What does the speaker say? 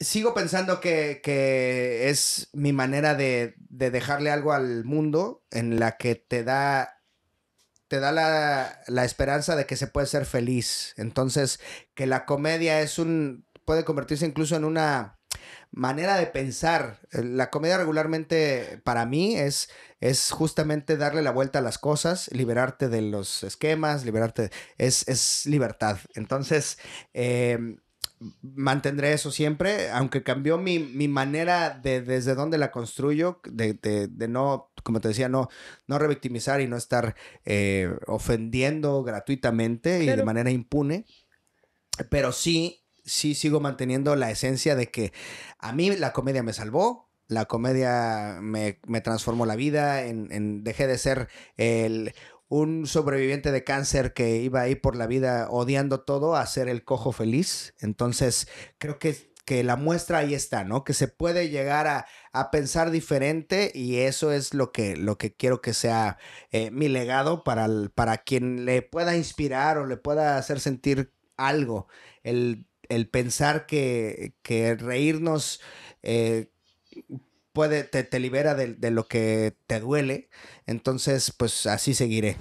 sigo pensando que, es mi manera de, dejarle algo al mundo en la que te da te da la, esperanza de que se puede ser feliz. Entonces, que la comedia es un. puede convertirse incluso en una manera de pensar. Eh, la comedia regularmente para mí es, es justamente darle la vuelta a las cosas, liberarte de los esquemas, liberarte. es, es libertad. Entonces, em, mantendré eso siempre, aunque cambió mi, manera de desde dónde la construyo, de, no, como te decía, no, no revictimizar y no estar eh, ofendiendo gratuitamente y de manera impune, pero sí, sí sigo manteniendo la esencia de que a mí la comedia me salvó, la comedia me, transformó la vida, en, en, dejé de ser el, un sobreviviente de cáncer que iba ahí por la vida odiando todo a ser el cojo feliz. Entonces, creo que, la muestra ahí está, ¿no? Que se puede llegar a, pensar diferente y eso es lo que, lo que quiero que sea eh, mi legado para, para quien le pueda inspirar o le pueda hacer sentir algo. El, pensar que, reírnos... Eh, puede, te, te libera de, de lo que te duele. Entonces, pues así seguiré.